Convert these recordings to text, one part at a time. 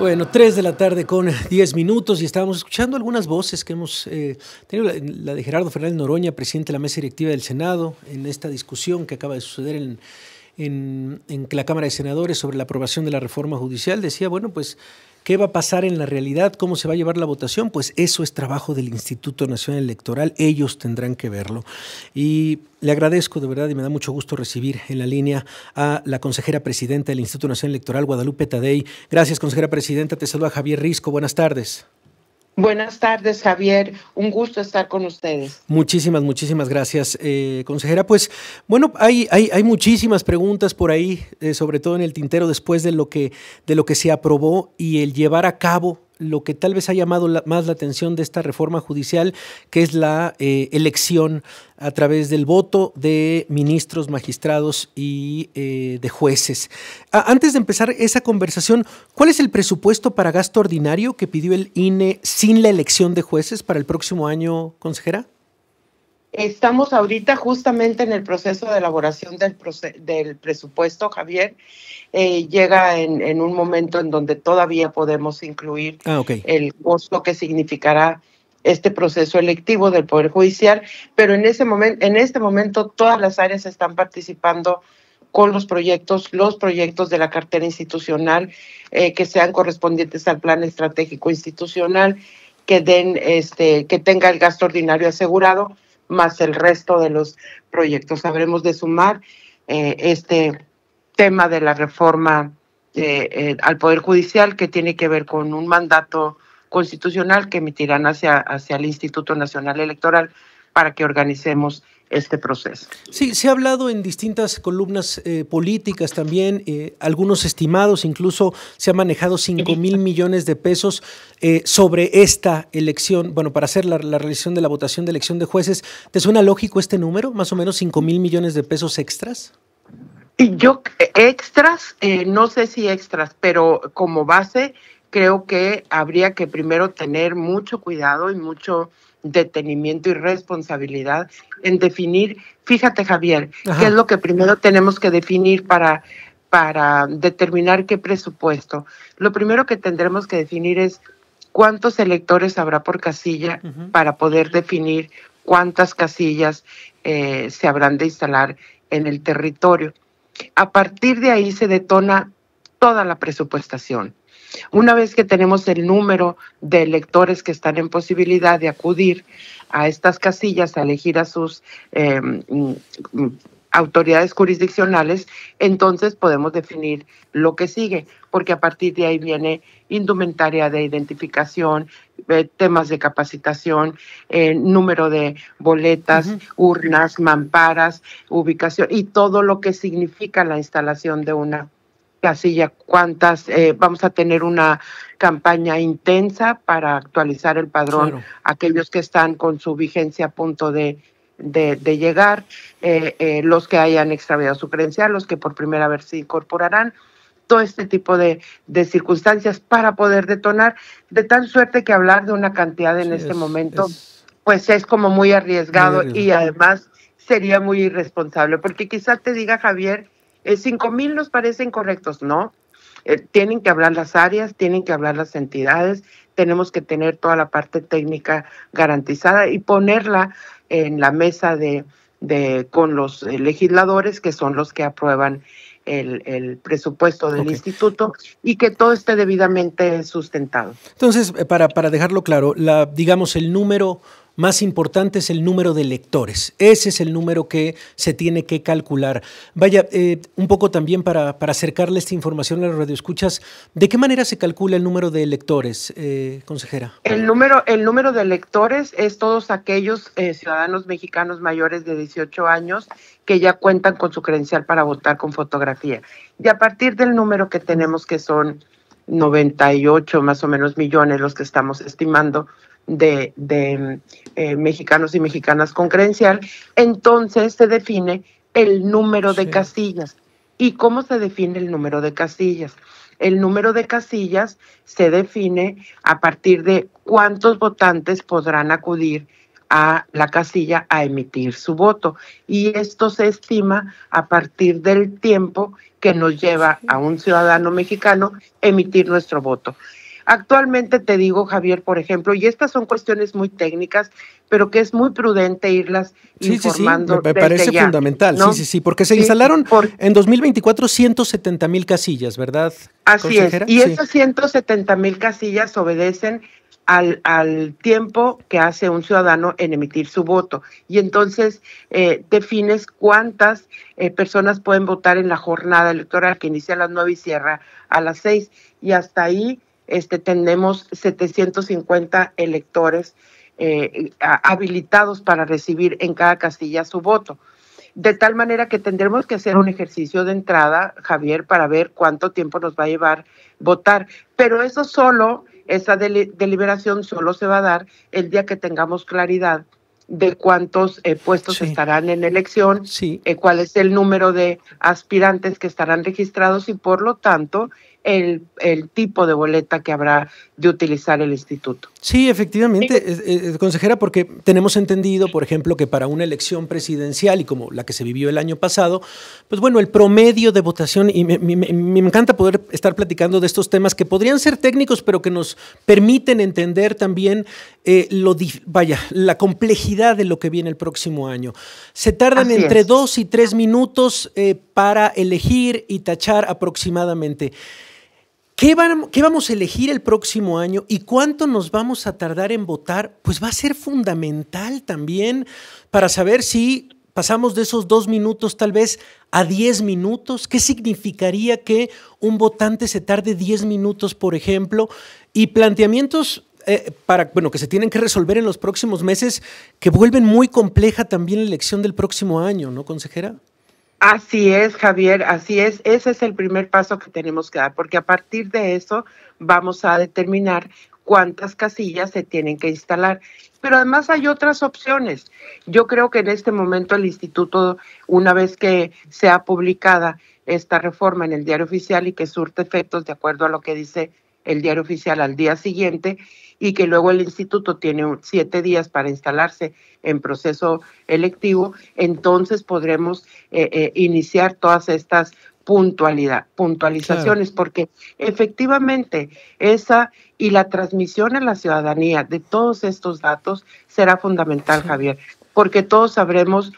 Bueno, 3 de la tarde con 10 minutos y estábamos escuchando algunas voces que hemos eh, tenido, la, de Gerardo Fernández Noroña, presidente de la mesa directiva del Senado, en esta discusión que acaba de suceder en, en, en la Cámara de Senadores sobre la aprobación de la reforma judicial, decía, bueno, pues ¿Qué va a pasar en la realidad? ¿Cómo se va a llevar la votación? Pues eso es trabajo del Instituto Nacional Electoral. Ellos tendrán que verlo. Y le agradezco de verdad y me da mucho gusto recibir en la línea a la consejera presidenta del Instituto Nacional Electoral, Guadalupe Tadei. Gracias, consejera presidenta. Te saluda Javier Risco. Buenas tardes. Buenas tardes, Javier. Un gusto estar con ustedes. Muchísimas, muchísimas gracias, eh, consejera. Pues bueno, hay, hay, muchísimas preguntas por ahí, eh, sobre todo en el tintero, después de lo que, de lo que se aprobó y el llevar a cabo lo que tal vez ha llamado más la atención de esta reforma judicial, que es la eh, elección a través del voto de ministros, magistrados y eh, de jueces. antes de empezar esa conversación, ¿cuál es el presupuesto para gasto ordinario que pidió el INE sin la elección de jueces para el próximo año, consejera? Estamos ahorita justamente en el proceso de elaboración del, del presupuesto, Javier. Eh, llega en, un momento en donde todavía podemos incluir ah, el costo que significará este proceso electivo del Poder Judicial, pero en, ese momento, en este momento todas las áreas están participando con los proyectos, los proyectos de la cartera institucional eh, que sean correspondientes al plan estratégico institucional, que den, este, que tenga el gasto ordinario asegurado más el resto de los proyectos. Habremos de sumar eh, este tema de la reforma eh, eh, al Poder Judicial que tiene que ver con un mandato constitucional que emitirán hacia, hacia el Instituto Nacional Electoral para que organicemos este proceso. Sí, se ha hablado en distintas columnas eh, políticas también, eh, algunos estimados, incluso se ha manejado 5 mil millones de pesos eh, sobre esta elección, bueno, para hacer la, la, de la votación de elección de jueces. ¿Te suena lógico este número, más o menos 5 mil millones de pesos extras? Yo, extras, no sé si extras, pero como base creo que habría que primero tener mucho cuidado y mucho detenimiento y responsabilidad en definir, fíjate Javier, qué es lo que primero tenemos que definir para, para determinar qué presupuesto. Lo primero que tendremos que definir es cuántos electores habrá por casilla para poder definir cuántas casillas eh, se habrán de instalar en el territorio. A partir de ahí se detona toda la presupuestación. Una vez que tenemos el número de electores que están en posibilidad de acudir a estas casillas a elegir a sus em, mm, autoridades jurisdiccionales, entonces podemos definir lo que sigue, porque a partir de ahí viene indumentaria de identificación, eh, temas de capacitación, eh, número de boletas, urnas, mamparas, ubicación y todo lo que significa la instalación de una casilla cuántas, eh, vamos a tener una campaña intensa para actualizar el padrón, aquellos que están con su vigencia a punto de, de, llegar, eh, eh, los que hayan extraviado su credencial, los que por primera vez se incorporarán, todo este tipo de, circunstancias para poder detonar, de tal suerte que hablar de una cantidad en este momento, pues es como muy arriesgado, muy arriesgado y además sería muy irresponsable, porque quizás te diga Javier, eh, cinco mil nos parecen correctos, ¿no? Eh, tienen que hablar las áreas, tienen que hablar las entidades, tenemos que tener toda la parte técnica garantizada y ponerla en la mesa de, con los eh, legisladores que son los que aprueban el, presupuesto del instituto y que todo esté debidamente sustentado. Entonces, para, para dejarlo claro, la, digamos, el número más importante es el número de lectores. Ese es el número que se tiene que calcular. Vaya, eh, un poco también para, para, acercarle esta información a los radioescuchas, ¿de qué manera se calcula el número de lectores, eh, consejera? El número, el número de lectores es todos aquellos eh, ciudadanos mexicanos mayores de 18 años que ya cuentan con su credencial para votar con fotografía. Y a partir del número que tenemos, que son 98 más o menos millones los que estamos estimando de, eh, mexicanos y mexicanas con credencial, entonces se define el número de casillas. ¿Y cómo se define el número de casillas? El número de casillas se define a partir de cuántos votantes podrán acudir a la casilla a emitir su voto. Y esto se estima a partir del tiempo que nos lleva a un ciudadano mexicano emitir nuestro voto. Actualmente te digo, Javier, por ejemplo, y estas son cuestiones muy técnicas, pero que es muy prudente irlas informando. Sí, sí. Me parece fundamental, sí, sí, sí, porque se instalaron en 2024 170 mil casillas, ¿verdad? Así es, y esas 170 mil casillas obedecen al, al, tiempo que hace un ciudadano en emitir su voto. Y entonces eh, defines cuántas eh, personas pueden votar en la jornada electoral que inicia a las 9 y cierra a las 6. Y hasta ahí este, tenemos 750 electores eh, habilitados para recibir en cada casilla su voto. De tal manera que tendremos que hacer un ejercicio de entrada, Javier, para ver cuánto tiempo nos va a llevar votar. Pero eso solo, esa deliberación solo se va a dar el día que tengamos claridad de cuántos eh, puestos estarán en elección, eh, cuál es el número de aspirantes que estarán registrados y por lo tanto el, tipo de boleta que habrá de utilizar el instituto. Sí, efectivamente, consejera, porque tenemos entendido, por ejemplo, que para una elección presidencial y como la que se vivió el año pasado, pues bueno, el promedio de votación, y me, encanta poder estar platicando de estos temas que podrían ser técnicos, pero que nos permiten entender también eh, lo, vaya, la complejidad de lo que viene el próximo año. Se tardan entre dos y tres minutos eh, para elegir y tachar aproximadamente. ¿Qué, vamos a elegir el próximo año y cuánto nos vamos a tardar en votar? Pues va a ser fundamental también para saber si pasamos de esos dos minutos tal vez a diez minutos. ¿Qué significaría que un votante se tarde diez minutos, por ejemplo? Y planteamientos eh, para, bueno, que se tienen que resolver en los próximos meses que vuelven muy compleja también la elección del próximo año, ¿no, consejera? Así es, Javier, así es. Ese es el primer paso que tenemos que dar, porque a partir de eso vamos a determinar cuántas casillas se tienen que instalar. Pero además hay otras opciones. Yo creo que en este momento el instituto, una vez que sea publicada esta reforma en el diario oficial y que surte efectos de acuerdo a lo que dice el diario oficial al día siguiente y que luego el instituto tiene siete días para instalarse en proceso electivo, entonces podremos eh, eh, iniciar todas estas puntualidad, puntualizaciones, porque efectivamente esa y la transmisión a la ciudadanía de todos estos datos será fundamental, Javier, porque todos sabremos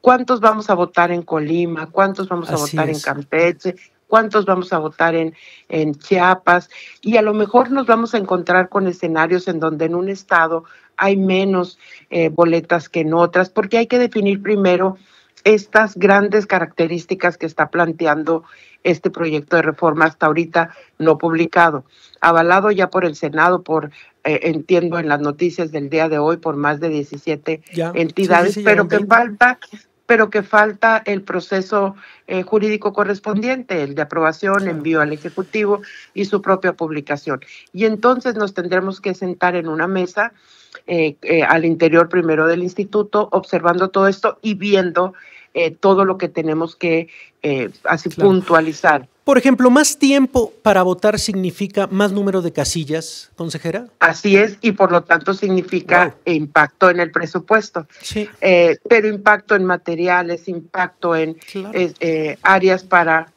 cuántos vamos a votar en Colima, cuántos vamos a votar en Campeche, cuántos vamos a votar en, en Chiapas y a lo mejor nos vamos a encontrar con escenarios en donde en un estado hay menos eh, boletas que en otras, porque hay que definir primero estas grandes características que está planteando este proyecto de reforma hasta ahorita no publicado, avalado ya por el Senado, por eh, entiendo en las noticias del día de hoy, por más de 17 entidades, pero que falta pero que falta el proceso eh, jurídico correspondiente, el de aprobación, envío al Ejecutivo y su propia publicación. Y entonces nos tendremos que sentar en una mesa eh, eh, al interior primero del instituto, observando todo esto y viendo eh, todo lo que tenemos que eh, así puntualizar. Por ejemplo, más tiempo para votar significa más número de casillas, consejera. Así es, y por lo tanto significa impacto en el presupuesto. Sí. Eh, pero impacto en materiales, impacto en áreas para,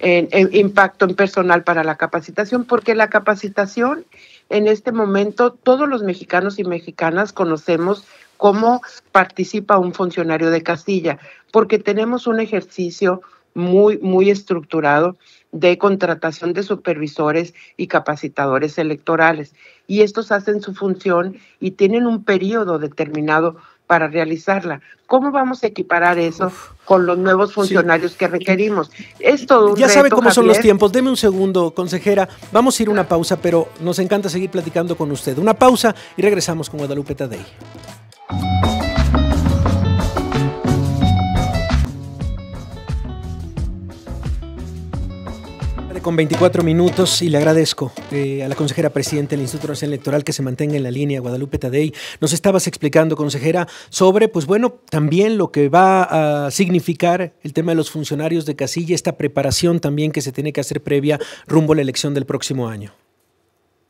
impacto en personal para la capacitación, porque la capacitación en este momento todos los mexicanos y mexicanas conocemos cómo participa un funcionario de Castilla? porque tenemos un ejercicio muy, muy estructurado de contratación de supervisores y capacitadores electorales. Y estos hacen su función y tienen un periodo determinado para realizarla. ¿Cómo vamos a equiparar eso con los nuevos funcionarios que requerimos? Esto Ya sabe cómo son los tiempos. Deme un segundo, consejera. Vamos a ir a una pausa, pero nos encanta seguir platicando con usted. Una pausa y regresamos con Guadalupe Tadei. con 24 minutos y le agradezco eh, a la consejera presidenta del Instituto Nacional Electoral que se mantenga en la línea, Guadalupe Tadei. Nos estabas explicando, consejera, sobre, pues bueno, también lo que va a significar el tema de los funcionarios de casilla, esta preparación también que se tiene que hacer previa rumbo a la elección del próximo año.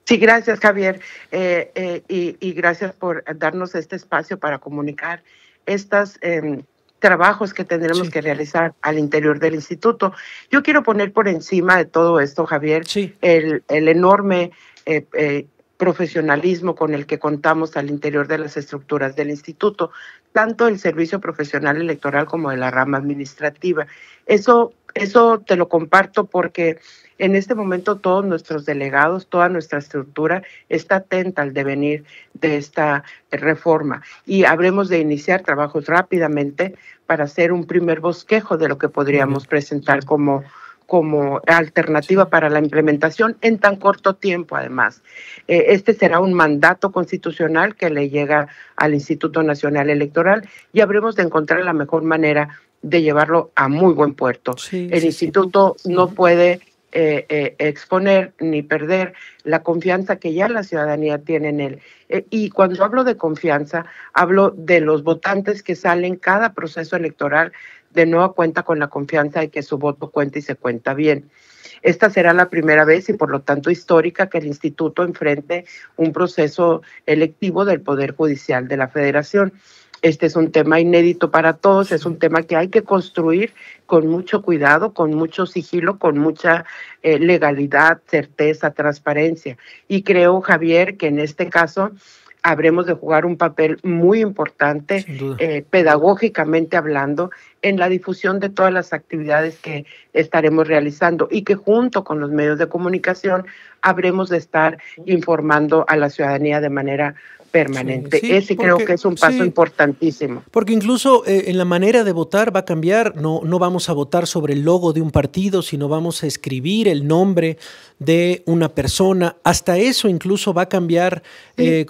Sí, gracias Javier eh, eh, y, gracias por darnos este espacio para comunicar estas em, trabajos que tendremos que realizar al interior del instituto. Yo quiero poner por encima de todo esto, Javier, el, el, enorme eh, eh, profesionalismo con el que contamos al interior de las estructuras del instituto, tanto el servicio profesional electoral como de la rama administrativa. Eso, eso te lo comparto porque en este momento todos nuestros delegados, toda nuestra estructura está atenta al devenir de esta reforma y habremos de iniciar trabajos rápidamente para hacer un primer bosquejo de lo que podríamos presentar como como alternativa para la implementación en tan corto tiempo, además. Eh, este será un mandato constitucional que le llega al Instituto Nacional Electoral y habremos de encontrar la mejor manera de llevarlo a muy buen puerto. El instituto no puede eh, eh, exponer ni perder la confianza que ya la ciudadanía tiene en él. Eh, y cuando hablo de confianza, hablo de los votantes que salen cada proceso electoral de nueva cuenta con la confianza de que su voto cuenta y se cuenta bien. Esta será la primera vez y por lo tanto histórica que el instituto enfrente un proceso electivo del Poder Judicial de la Federación. Este es un tema inédito para todos, es un tema que hay que construir con mucho cuidado, con mucho sigilo, con mucha eh, legalidad, certeza, transparencia. Y creo, Javier, que en este caso habremos de jugar un papel muy importante eh, pedagógicamente hablando en la difusión de todas las actividades que estaremos realizando y que junto con los medios de comunicación habremos de estar informando a la ciudadanía de manera permanente. Ese creo que es un paso importantísimo. Porque incluso eh, en la manera de votar va a cambiar, no, no vamos a votar sobre el logo de un partido, sino vamos a escribir el nombre de una persona. Hasta eso incluso va a cambiar. Eh,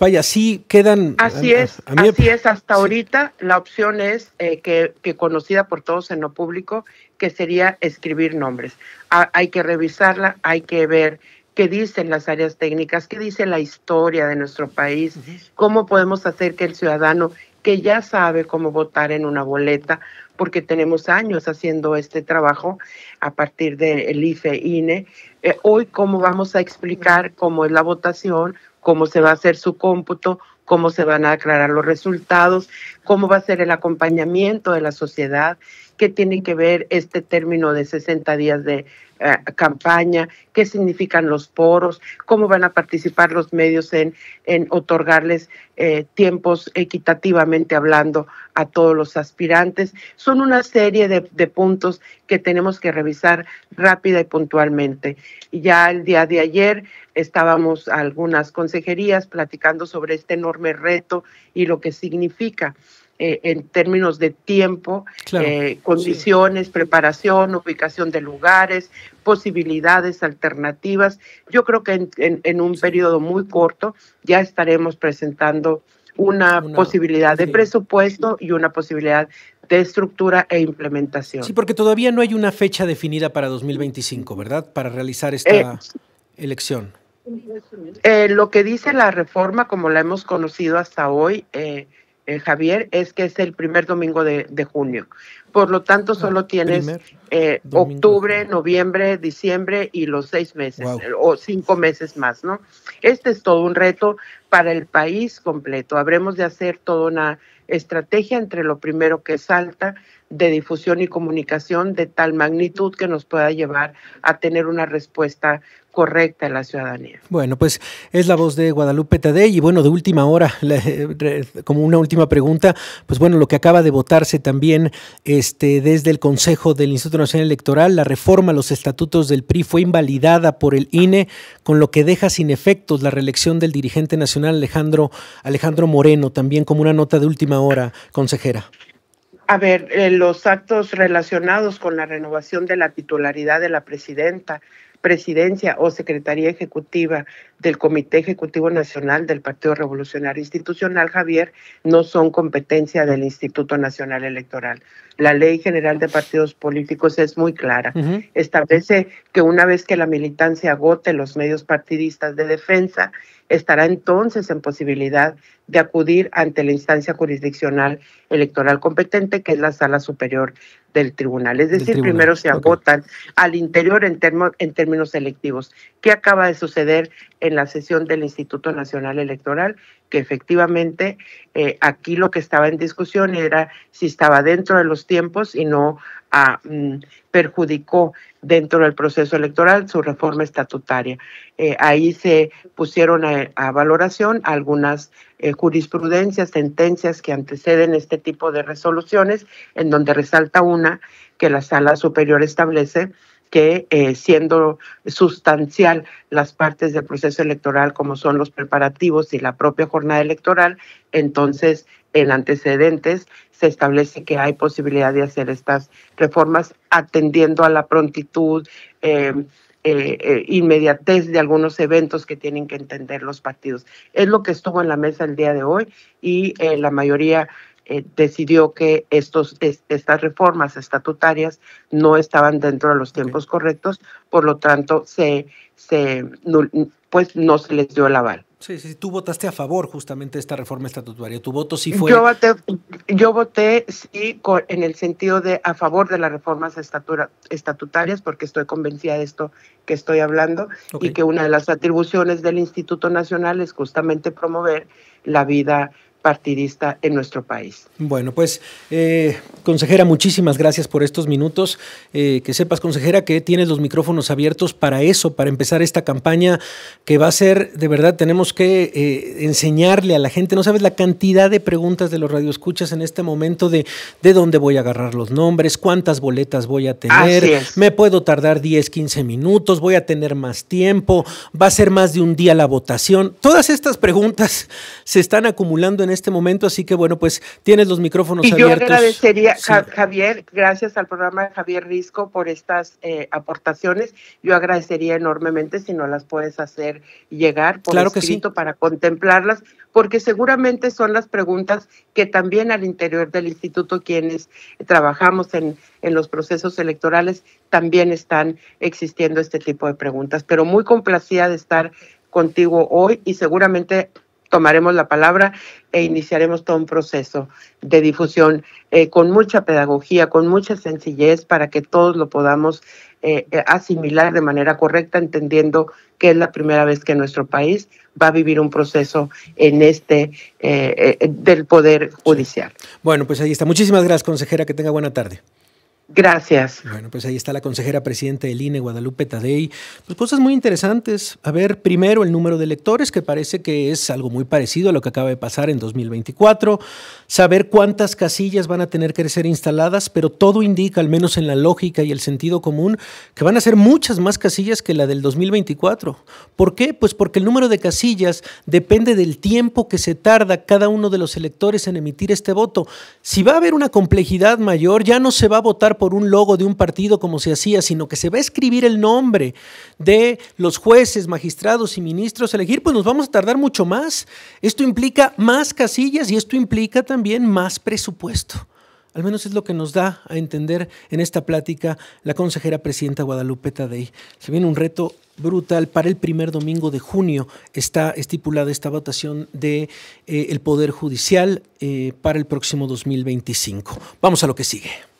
vaya, sí quedan... Así es, así es. Hasta ahorita la opción es eh, que eh, conocida por todos en lo público, que sería escribir nombres. hay que revisarla, hay que ver qué dicen las áreas técnicas, qué dice la historia de nuestro país, cómo podemos hacer que el ciudadano que ya sabe cómo votar en una boleta, porque tenemos años haciendo este trabajo a partir del IFE-INE. Eh, hoy, ¿cómo vamos a explicar cómo es la votación, cómo se va a hacer su cómputo, cómo se van a aclarar los resultados, cómo va a ser el acompañamiento de la sociedad qué tiene que ver este término de 60 días de eh, campaña, qué significan los poros, cómo van a participar los medios en, en otorgarles eh, tiempos equitativamente hablando a todos los aspirantes. Son una serie de, puntos que tenemos que revisar rápida y puntualmente. ya el día de ayer estábamos algunas consejerías platicando sobre este enorme reto y lo que significa. Eh, en términos de tiempo, eh, condiciones, preparación, ubicación de lugares, posibilidades alternativas. Yo creo que en, un periodo muy corto ya estaremos presentando una, posibilidad de presupuesto y una posibilidad de estructura e implementación. Sí, porque todavía no hay una fecha definida para 2025, ¿verdad? Para realizar esta eh, elección. lo que dice la reforma, como la hemos conocido hasta hoy, eh, eh, Javier, es que es el primer domingo de, junio. Por lo tanto, ah, solo tienes eh, octubre, noviembre, diciembre y los seis meses o cinco meses más, ¿no? Este es todo un reto para el país completo. Habremos de hacer toda una estrategia entre lo primero que salta, de difusión y comunicación de tal magnitud que nos pueda llevar a tener una respuesta correcta en la ciudadanía. Bueno, pues es la voz de Guadalupe Tadei y bueno, de última hora, como una última pregunta, pues bueno, lo que acaba de votarse también este, desde el Consejo del Instituto Nacional Electoral, la reforma a los estatutos del PRI fue invalidada por el INE, con lo que deja sin efectos la reelección del dirigente nacional Alejandro, Alejandro Moreno, también como una nota de última hora, consejera. A ver, eh, los actos relacionados con la renovación de la titularidad de la presidenta, presidencia o secretaría ejecutiva del Comité Ejecutivo Nacional del Partido Revolucionario Institucional, Javier, no son competencia del Instituto Nacional Electoral. La Ley General de Partidos Políticos es muy clara. Establece que una vez que la militancia agote los medios partidistas de defensa, estará entonces en posibilidad de acudir ante la instancia jurisdiccional electoral competente, que es la sala superior del tribunal. Es decir, primero se agotan al interior en, términos en términos electivos, ¿Qué acaba de suceder en en la sesión del Instituto Nacional Electoral que efectivamente eh, aquí lo que estaba en discusión era si estaba dentro de los tiempos y no ah, mm, perjudicó dentro del proceso electoral su reforma estatutaria. Eh, ahí se pusieron a, valoración algunas eh, jurisprudencias, sentencias que anteceden este tipo de resoluciones, en donde resalta una que la Sala Superior establece que eh, siendo sustancial las partes del proceso electoral como son los preparativos y la propia jornada electoral, entonces en antecedentes se establece que hay posibilidad de hacer estas reformas atendiendo a la prontitud. Em, eh, eh, inmediatez de algunos eventos que tienen que entender los partidos. Es lo que estuvo en la mesa el día de hoy y la mayoría eh, decidió que estos, estas reformas estatutarias no estaban dentro de los tiempos correctos, por lo tanto, se, se, pues no se les dio el aval. Sí, sí, tú votaste a favor justamente de esta reforma estatutaria. Tu voto sí fue. Yo voté, sí en el sentido de a favor de las reformas estatutarias, porque estoy convencida de esto que estoy hablando y que una de las atribuciones del Instituto Nacional es justamente promover la vida partidista en nuestro país. Bueno, pues eh, consejera, muchísimas gracias por estos minutos. Eh, que sepas, consejera, que tienes los micrófonos abiertos para eso, para empezar esta campaña que va a ser, de verdad, tenemos que eh, enseñarle a la gente, no sabes la cantidad de preguntas de los radioescuchas en este momento de, de dónde voy a agarrar los nombres, cuántas boletas voy a tener, me puedo tardar 10, 15 minutos, voy a tener más tiempo, va a ser más de un día la votación. Todas estas preguntas se están acumulando en este momento, así que bueno, pues tienes los micrófonos abiertos. Yo agradecería, Javier, gracias al programa de Javier Risco por estas eh, aportaciones. Yo agradecería enormemente si no las puedes hacer llegar por claro escrito para contemplarlas, porque seguramente son las preguntas que también al interior del instituto quienes trabajamos en, en los procesos electorales también están existiendo este tipo de preguntas. Pero muy complacida de estar contigo hoy y seguramente tomaremos la palabra e iniciaremos todo un proceso de difusión eh, con mucha pedagogía, con mucha sencillez para que todos lo podamos eh, eh, asimilar de manera correcta, entendiendo que es la primera vez que nuestro país va a vivir un proceso en este del poder judicial. Bueno, pues ahí está. Muchísimas gracias, consejera. Que tenga buena tarde. Gracias. Bueno, pues ahí está la consejera presidenta del INE, Guadalupe Tadei. Pues cosas muy interesantes. A ver, primero el número de electores, que parece que es algo muy parecido a lo que acaba de pasar en 2024. Saber cuántas casillas van a tener que ser instaladas, pero todo indica, al menos en la lógica y el sentido común, que van a ser muchas más casillas que la del 2024. ¿Por qué? Pues porque el número de casillas depende del tiempo que se tarda cada uno de los electores en emitir este voto. Si va a haber una complejidad mayor, ya no se va a votar por un logo de un partido como se hacía, sino que se va a escribir el nombre de los jueces, magistrados y ministros a elegir, pues nos vamos a tardar mucho más. Esto implica más casillas y esto implica también más presupuesto. Al menos es lo que nos da a entender en esta plática la consejera presidenta Guadalupe Tadei. Se viene un reto brutal para el primer domingo de junio. Está estipulada esta votación del de, eh, el Poder Judicial eh, para el próximo 2025. Vamos a lo que sigue.